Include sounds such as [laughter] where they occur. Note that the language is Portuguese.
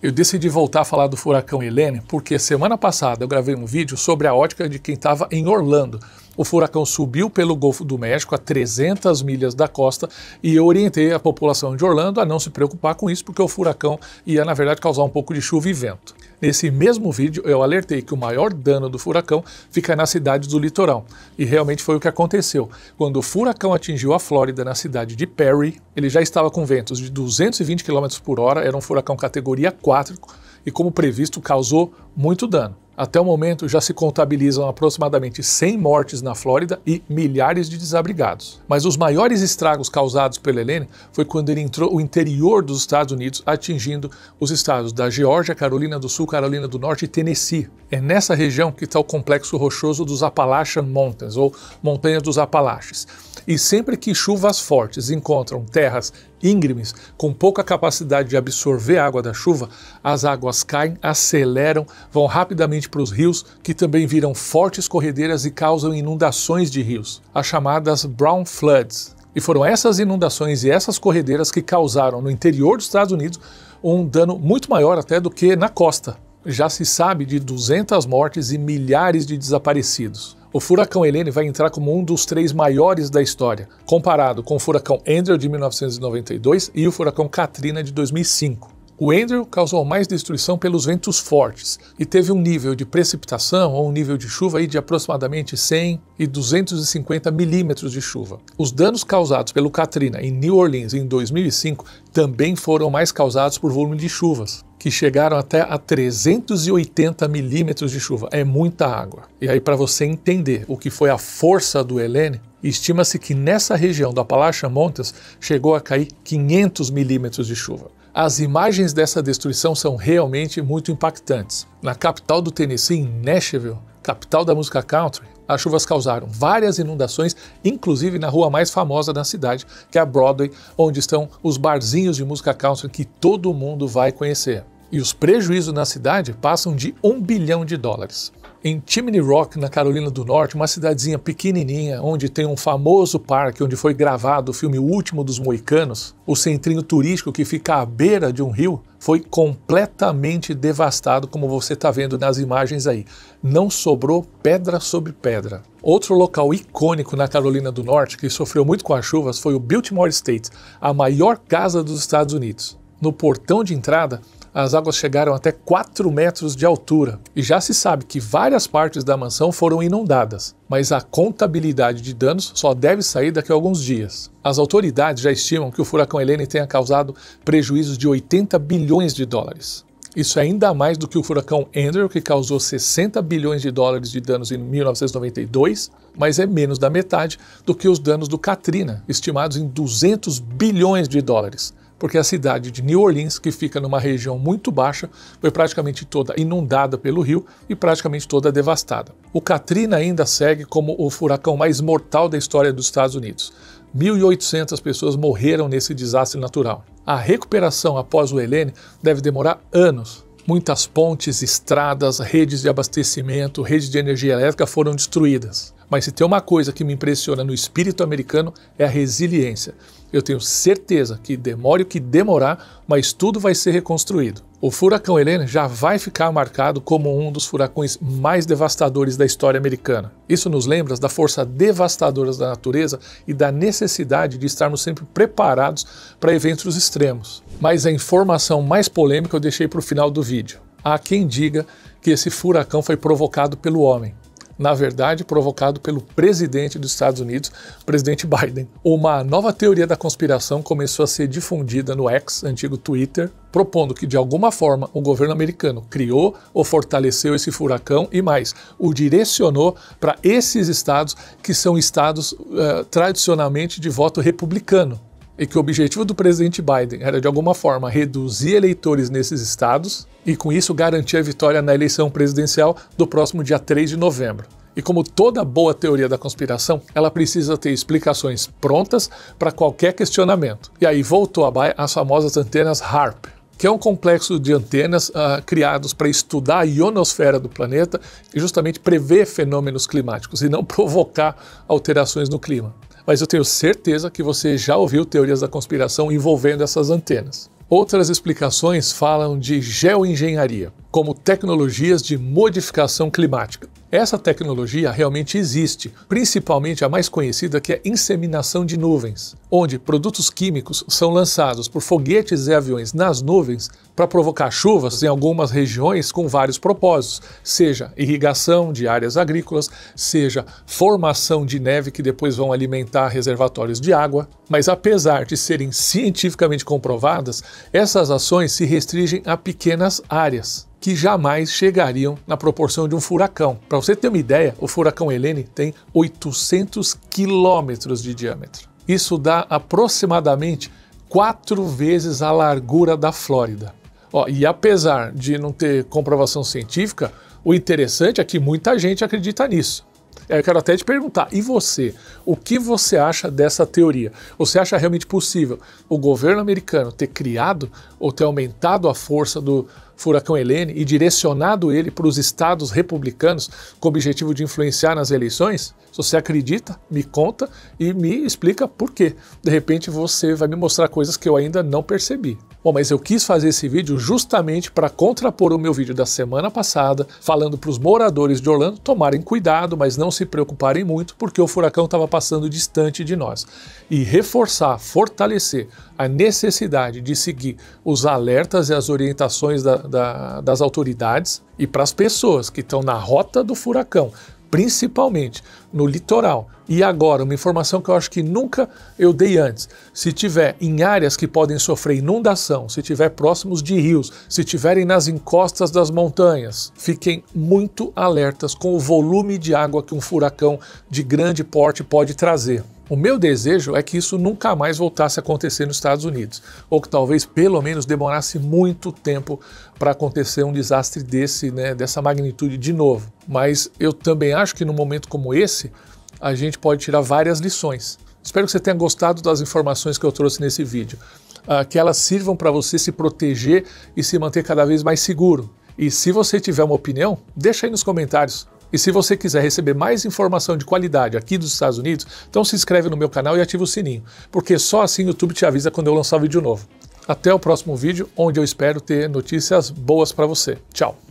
Eu decidi voltar a falar do furacão Helene porque semana passada eu gravei um vídeo sobre a ótica de quem estava em Orlando. O furacão subiu pelo Golfo do México a 300 milhas da costa e eu orientei a população de Orlando a não se preocupar com isso porque o furacão ia na verdade causar um pouco de chuva e vento. Nesse mesmo vídeo, eu alertei que o maior dano do furacão fica nas cidades do litoral, e realmente foi o que aconteceu. Quando o furacão atingiu a Flórida na cidade de Perry, ele já estava com ventos de 220 km por hora, era um furacão categoria 4 e, como previsto, causou muito dano. Até o momento, já se contabilizam aproximadamente 100 mortes na Flórida e milhares de desabrigados. Mas os maiores estragos causados pelo Helene foi quando ele entrou o interior dos Estados Unidos, atingindo os estados da Geórgia, Carolina do Sul, Carolina do Norte e Tennessee. É nessa região que está o complexo rochoso dos Appalachian Mountains, ou Montanhas dos Apalaches. E sempre que chuvas fortes encontram terras íngremes, com pouca capacidade de absorver a água da chuva, as águas caem, aceleram, vão rapidamente para os rios, que também viram fortes corredeiras e causam inundações de rios, as chamadas Brown Floods. E foram essas inundações e essas corredeiras que causaram no interior dos Estados Unidos um dano muito maior até do que na costa. Já se sabe de 200 mortes e milhares de desaparecidos. O furacão Helene vai entrar como um dos três maiores da história, comparado com o furacão Andrew de 1992 e o furacão Katrina de 2005. O Andrew causou mais destruição pelos ventos fortes e teve um nível de precipitação ou um nível de chuva de aproximadamente 100 e 250 milímetros de chuva. Os danos causados pelo Katrina em New Orleans em 2005 também foram mais causados por volume de chuvas que chegaram até a 380 milímetros de chuva. É muita água. E aí, para você entender o que foi a força do Helene, estima-se que nessa região do Appalachian Mountains chegou a cair 500 milímetros de chuva. As imagens dessa destruição são realmente muito impactantes. Na capital do Tennessee, Nashville, capital da música country, as chuvas causaram várias inundações, inclusive na rua mais famosa da cidade, que é a Broadway, onde estão os barzinhos de música country que todo mundo vai conhecer e os prejuízos na cidade passam de um bilhão de dólares. Em Chimney Rock, na Carolina do Norte, uma cidadezinha pequenininha, onde tem um famoso parque onde foi gravado o filme O Último dos Moicanos, o centrinho turístico que fica à beira de um rio foi completamente devastado, como você está vendo nas imagens aí. Não sobrou pedra sobre pedra. Outro local icônico na Carolina do Norte que sofreu muito com as chuvas foi o Biltmore State, a maior casa dos Estados Unidos. No portão de entrada, as águas chegaram até 4 metros de altura e já se sabe que várias partes da mansão foram inundadas, mas a contabilidade de danos só deve sair daqui a alguns dias. As autoridades já estimam que o furacão Helene tenha causado prejuízos de 80 bilhões de dólares. Isso é ainda mais do que o furacão Andrew, que causou 60 bilhões de dólares de danos em 1992, mas é menos da metade do que os danos do Katrina, estimados em 200 bilhões de dólares porque a cidade de New Orleans, que fica numa região muito baixa, foi praticamente toda inundada pelo rio e praticamente toda devastada. O Katrina ainda segue como o furacão mais mortal da história dos Estados Unidos. 1.800 pessoas morreram nesse desastre natural. A recuperação após o Helene deve demorar anos, Muitas pontes, estradas, redes de abastecimento, redes de energia elétrica foram destruídas. Mas se tem uma coisa que me impressiona no espírito americano é a resiliência. Eu tenho certeza que demore o que demorar, mas tudo vai ser reconstruído. O furacão Helene já vai ficar marcado como um dos furacões mais devastadores da história americana. Isso nos lembra da força devastadora da natureza e da necessidade de estarmos sempre preparados para eventos extremos. Mas a informação mais polêmica eu deixei para o final do vídeo. Há quem diga que esse furacão foi provocado pelo homem na verdade, provocado pelo presidente dos Estados Unidos, presidente Biden. Uma nova teoria da conspiração começou a ser difundida no ex, antigo Twitter, propondo que de alguma forma o governo americano criou ou fortaleceu esse furacão e mais, o direcionou para esses estados que são estados uh, tradicionalmente de voto republicano e que o objetivo do presidente Biden era de alguma forma reduzir eleitores nesses estados e com isso garantir a vitória na eleição presidencial do próximo dia 3 de novembro. E como toda boa teoria da conspiração, ela precisa ter explicações prontas para qualquer questionamento. E aí voltou a baia as famosas antenas HARP, que é um complexo de antenas uh, criados para estudar a ionosfera do planeta e justamente prever fenômenos climáticos e não [laughs] provocar alterações no clima mas eu tenho certeza que você já ouviu teorias da conspiração envolvendo essas antenas. Outras explicações falam de geoengenharia, como tecnologias de modificação climática. Essa tecnologia realmente existe, principalmente a mais conhecida que é inseminação de nuvens, onde produtos químicos são lançados por foguetes e aviões nas nuvens para provocar chuvas em algumas regiões com vários propósitos, seja irrigação de áreas agrícolas, seja formação de neve que depois vão alimentar reservatórios de água. Mas apesar de serem cientificamente comprovadas, essas ações se restringem a pequenas áreas que jamais chegariam na proporção de um furacão. Para você ter uma ideia, o furacão Helene tem 800 quilômetros de diâmetro. Isso dá aproximadamente quatro vezes a largura da Flórida. Ó, e apesar de não ter comprovação científica, o interessante é que muita gente acredita nisso. É, eu quero até te perguntar, e você? O que você acha dessa teoria? Você acha realmente possível o governo americano ter criado ou ter aumentado a força do, Furacão Helene e direcionado ele para os estados republicanos com o objetivo de influenciar nas eleições? Se você acredita, me conta e me explica por quê. De repente você vai me mostrar coisas que eu ainda não percebi. Bom, mas eu quis fazer esse vídeo justamente para contrapor o meu vídeo da semana passada, falando para os moradores de Orlando tomarem cuidado, mas não se preocuparem muito, porque o furacão estava passando distante de nós. E reforçar, fortalecer a necessidade de seguir os alertas e as orientações da, da, das autoridades e para as pessoas que estão na rota do furacão, principalmente no litoral. E agora, uma informação que eu acho que nunca eu dei antes. Se tiver em áreas que podem sofrer inundação, se tiver próximos de rios, se tiverem nas encostas das montanhas, fiquem muito alertas com o volume de água que um furacão de grande porte pode trazer. O meu desejo é que isso nunca mais voltasse a acontecer nos Estados Unidos, ou que talvez pelo menos demorasse muito tempo para acontecer um desastre desse, né, dessa magnitude de novo. Mas eu também acho que num momento como esse, a gente pode tirar várias lições. Espero que você tenha gostado das informações que eu trouxe nesse vídeo, uh, que elas sirvam para você se proteger e se manter cada vez mais seguro. E se você tiver uma opinião, deixa aí nos comentários. E se você quiser receber mais informação de qualidade aqui dos Estados Unidos, então se inscreve no meu canal e ativa o sininho, porque só assim o YouTube te avisa quando eu lançar um vídeo novo. Até o próximo vídeo, onde eu espero ter notícias boas para você. Tchau!